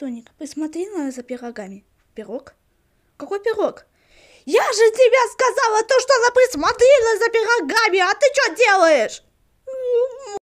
Соник, присмотрела за пирогами. Пирог? Какой пирог? Я же тебе сказала то, что она присмотрела за пирогами, а ты что делаешь?